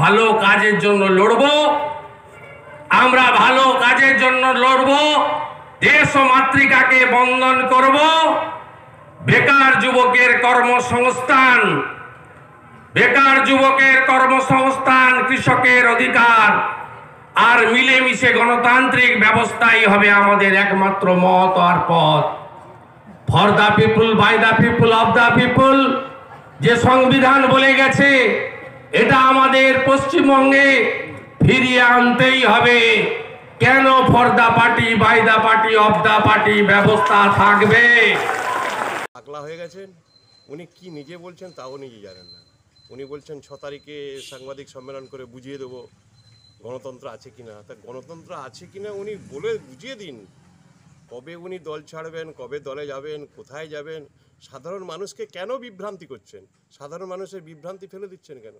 ভালো কাজের জন্য লড়ব আমরা ভালো কাজের জন্য লড়ব দেশ ও মাতৃকাকে বন্ধন করব বেকার যুবকের কর্মসংস্থান বেকার যুবকের কর্মসংস্থান কৃষকের অধিকার আর মিলেমিশে গণতান্ত্রিক ব্যবস্থাই হবে আমাদের একমাত্র মত আর পথ for the people by the people of the people যে সংবিধান বলে গেছে এটা আমাদের পশ্চিমবঙ্গে ফিরিয়ে আনতেই হবে কেন for the party by the party of the party ব্যবস্থা থাকবে পাগলা হয়ে গেছেন উনি কি নিজে বলছেন তাও নিজে জানেন না উনি বলছেন ছ তারিখে সাংবাদিক সম্মেলন করে বুঝিয়ে দেবো গণতন্ত্র আছে কি না তা গণতন্ত্র আছে কি না উনি বলে বুঝিয়ে দিন কবে উনি দল ছাড়বেন কবে দলে যাবেন কোথায় যাবেন সাধারণ মানুষকে কেন বিভ্রান্তি করছেন সাধারণ মানুষের বিভ্রান্তি ফেলে দিচ্ছেন কেন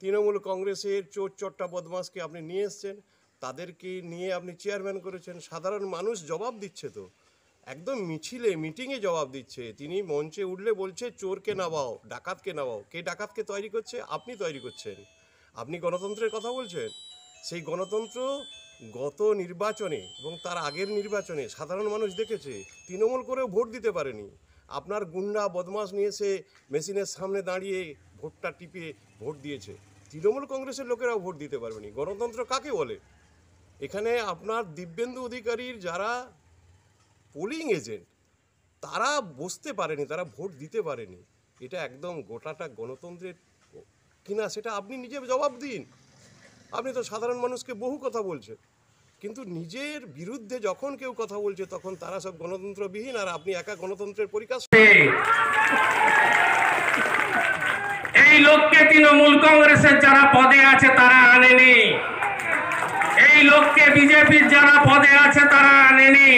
তৃণমূল কংগ্রেসের চোর চট্টা বদমাসকে আপনি নিয়ে এসছেন তাদেরকে নিয়ে আপনি চেয়ারম্যান করেছেন সাধারণ মানুষ জবাব দিচ্ছে তো একদম মিছিলে মিটিংয়ে জবাব দিচ্ছে তিনি মঞ্চে উঠলে বলছে চোরকে নামাও ডাকাতকে নামাও কে ডাকাতকে তৈরি করছে আপনি তৈরি করছেন আপনি গণতন্ত্রের কথা বলছেন সেই গণতন্ত্র গত নির্বাচনে এবং তার আগের নির্বাচনে সাধারণ মানুষ দেখেছে তৃণমূল করেও ভোট দিতে পারেনি আপনার গুন্ডা বদমাস নিয়ে এসে মেশিনের সামনে দাঁড়িয়ে ভোটটা টিপে ভোট দিয়েছে তৃণমূল কংগ্রেসের লোকেরাও ভোট দিতে পারবেনি গণতন্ত্র কাকে বলে এখানে আপনার দিব্যেন্দু অধিকারীর যারা পোলিং এজেন্ট তারা বসতে পারেনি তারা ভোট দিতে পারেনি এটা একদম গোটাটা গণতন্ত্রের কিনা সেটা আপনি নিজে জবাব দিন আপনি তো সাধারণ মানুষকে বহু কথা বলছেন কিন্তু নিজের বিরুদ্ধে যখন কেউ কথা বলছে তখন তারা সব গণতন্ত্রবিহীন আর আপনি একা গণতন্ত্রের পরিকাশ এই লোককে তৃণমূল কংগ্রেসের যারা পদে আছে তারা আনেনি এই লোককে বিজেপির যারা পদে আছে তারা আনেনি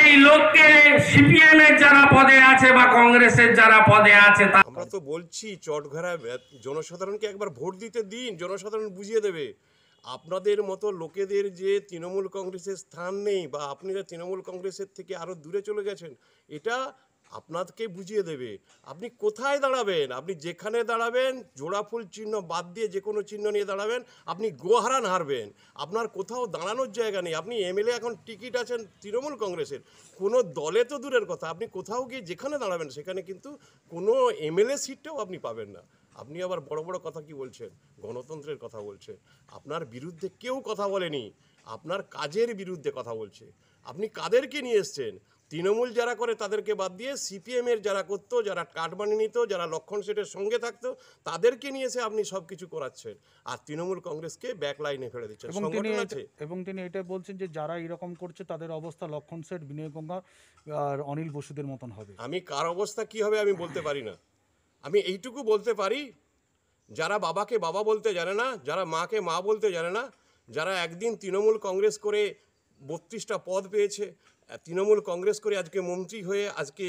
এই লোককে সিপিএম এর যারা পদে আছে বা কংগ্রেসের যারা পদে আছে আমরা তো বলছি চটঘরা জনসাধারণকে একবার ভোট দিতে দিন জনসাধারণ বুঝিয়ে দেবে আপনাদের মতো লোকেদের যে তৃণমূল কংগ্রেসের স্থান নেই বা আপনারা তৃণমূল কংগ্রেসের থেকে আরো দূরে চলে গেছেন এটা আপনাকে বুঝিয়ে দেবে আপনি কোথায় দাঁড়াবেন আপনি যেখানে দাঁড়াবেন জোড়াফুল চিহ্ন বাদ দিয়ে যে কোনো চিহ্ন নিয়ে দাঁড়াবেন আপনি গোহারান হারবেন আপনার কোথাও দাঁড়ানোর জায়গা নেই আপনি এমএলএ এখন টিকিট আছেন তৃণমূল কংগ্রেসের কোনো দলে তো দূরের কথা আপনি কোথাও গিয়ে যেখানে দাঁড়াবেন সেখানে কিন্তু কোনো এমএলএ সিটটাও আপনি পাবেন না আপনি আবার বড় বড় কথা কি বলছেন গণতন্ত্রের কথা বলছেন আপনার বিরুদ্ধে কেউ কথা বলেনি আপনার কাজের বিরুদ্ধে কথা বলছে আপনি কাদেরকে নিয়ে এসছেন তৃণমূল যারা করে তাদেরকে বাদ দিয়ে সিপিএমের যারা করতো যারা কাঠ বানিয়ে নিত যারা লক্ষণ সেটের সঙ্গে থাকতো তাদেরকে নিয়ে এসে আপনি সব কিছু করাচ্ছেন আর তৃণমূল কংগ্রেসকে ব্যাকলাইনে ফেলে দিচ্ছেন সংগঠন আছে এবং তিনি এটা বলছেন যে যারা এরকম করছে তাদের অবস্থা লক্ষণ সেট বিনয় গঙ্গা আর অনিল বসুদের মতন হবে আমি কার অবস্থা কি হবে আমি বলতে পারি না আমি এইটুকু বলতে পারি যারা বাবাকে বাবা বলতে জানে না যারা মাকে মা বলতে জানে না যারা একদিন তৃণমূল কংগ্রেস করে বত্রিশটা পদ পেয়েছে তৃণমূল কংগ্রেস করে আজকে মন্ত্রী হয়ে আজকে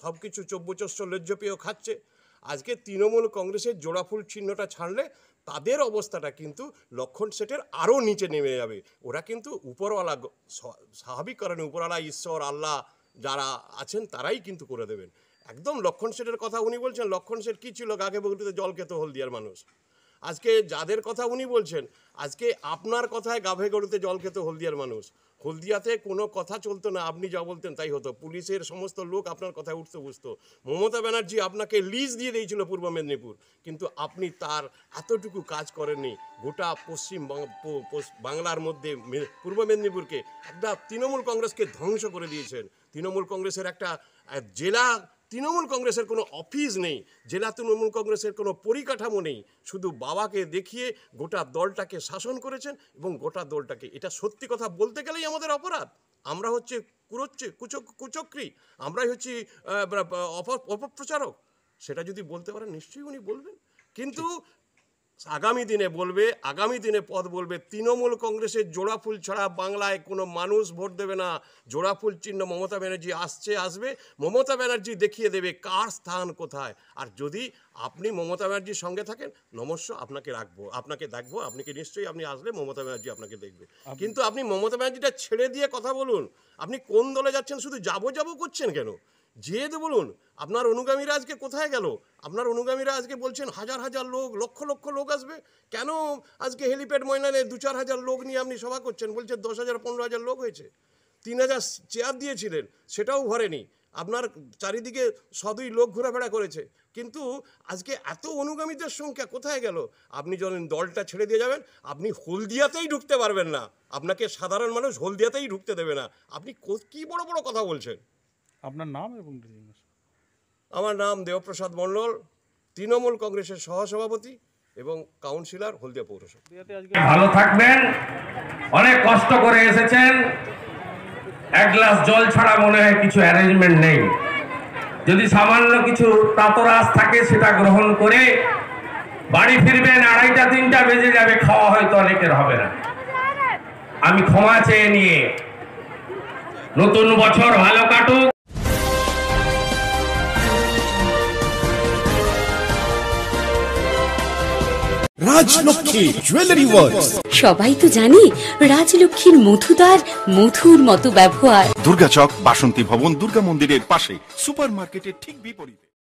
সব কিছু চব্যচস্য লজ্জ পেয়েও খাচ্ছে আজকে তৃণমূল কংগ্রেসের জোড়াফুল চিহ্নটা ছাড়লে তাদের অবস্থাটা কিন্তু লক্ষণ সেটের আরও নিচে নেমে যাবে ওরা কিন্তু উপরওয়ালা স্বাভাবিক কারণে উপরওয়ালা ঈশ্বর আল্লাহ যারা আছেন তারাই কিন্তু করে দেবেন একদম লক্ষণ সেটের কথা উনি বলছেন লক্ষণ সেট কী ছিল গাগে বগলিতে জল খেত হলদিয়ার মানুষ আজকে যাদের কথা উনি বলছেন আজকে আপনার কথায় গাভে গরুতে জল খেত হলদিয়ার মানুষ হলদিয়াতে কোনো কথা চলতো না আপনি যা বলতেন তাই হতো পুলিশের সমস্ত লোক আপনার কথায় উঠতে বুঝতো মমতা ব্যানার্জি আপনাকে লিজ দিয়ে দিয়েছিল পূর্ব মেদিনীপুর কিন্তু আপনি তার এতটুকু কাজ করেননি গোটা পশ্চিম বাংলার মধ্যে পূর্ব মেদিনীপুরকে একটা তৃণমূল কংগ্রেসকে ধ্বংস করে দিয়েছেন তৃণমূল কংগ্রেসের একটা জেলা তৃণমূল কংগ্রেসের কোনো অফিস নেই জেলা তৃণমূল কংগ্রেসের কোনো পরিকাঠামো নেই শুধু বাবাকে দেখিয়ে গোটা দলটাকে শাসন করেছেন এবং গোটা দলটাকে এটা সত্যি কথা বলতে গেলেই আমাদের অপরাধ আমরা হচ্ছে কুরোচ্ছে কুচক কুচক্রি আমরাই হচ্ছি অপপ্রচারক সেটা যদি বলতে পারেন নিশ্চয়ই উনি বলবেন কিন্তু আগামী দিনে বলবে আগামী দিনে পথ বলবে তৃণমূল কংগ্রেসের জোড়াফুল ছাড়া বাংলায় কোনো মানুষ ভোট দেবে না জোড়াফুল চিহ্ন মমতা ব্যানার্জি আসছে আসবে মমতা ব্যানার্জি দেখিয়ে দেবে কার স্থান কোথায় আর যদি আপনি মমতা ব্যানার্জির সঙ্গে থাকেন নমস্য আপনাকে রাখবো আপনাকে দেখবো আপনাকে নিশ্চয়ই আপনি আসলে মমতা ব্যানার্জি আপনাকে দেখবে কিন্তু আপনি মমতা ব্যানার্জিটা ছেড়ে দিয়ে কথা বলুন আপনি কোন দলে যাচ্ছেন শুধু যাবো যাবো করছেন কেন জেদ বলুন আপনার অনুগামীরা আজকে কোথায় গেল আপনার অনুগামীরা আজকে বলছেন হাজার হাজার লোক লক্ষ লক্ষ লোক আসবে কেন আজকে হেলিপ্যাড ময়দানে দু চার হাজার লোক নিয়ে আপনি সভা করছেন বলছেন দশ হাজার পনেরো হাজার লোক হয়েছে তিন হাজার চেয়ার দিয়েছিলেন সেটাও ভরেনি আপনার চারিদিকে সদুই লোক ঘোরাফেরা করেছে কিন্তু আজকে এত অনুগামীদের সংখ্যা কোথায় গেল আপনি যখন দলটা ছেড়ে দিয়ে যাবেন আপনি হলদিয়াতেই ঢুকতে পারবেন না আপনাকে সাধারণ মানুষ হলদিয়াতেই ঢুকতে দেবে না আপনি কী বড় বড় কথা বলছেন আপনার নাম এবং আমার নাম দেবপ্রসাদ মন্ডল তৃণমূল কংগ্রেসের সহসভাপতি এবং কাউন্সিলর হলদিয়া পৌরসভা ভালো থাকবেন অনেক কষ্ট করে এসেছেন এক গ্লাস জল ছাড়া মনে হয় কিছু অ্যারেঞ্জমেন্ট নেই যদি সামান্য কিছু তাঁতরাজ থাকে সেটা গ্রহণ করে বাড়ি ফিরবেন আড়াইটা তিনটা বেজে যাবে খাওয়া হয়তো অনেকের হবে না আমি ক্ষমা চেয়ে নিয়ে নতুন বছর ভালো কাটুক রাজলক্ষ্মী জুয়েলারি ওয়ার্কস সবাই তো জানি রাজলক্ষীর মধুদার মধুর মতো ব্যবহার দুর্গাচক বাসন্তী ভবন দুর্গা মন্দিরের পাশে সুপার মার্কেটের ঠিক বিপরীত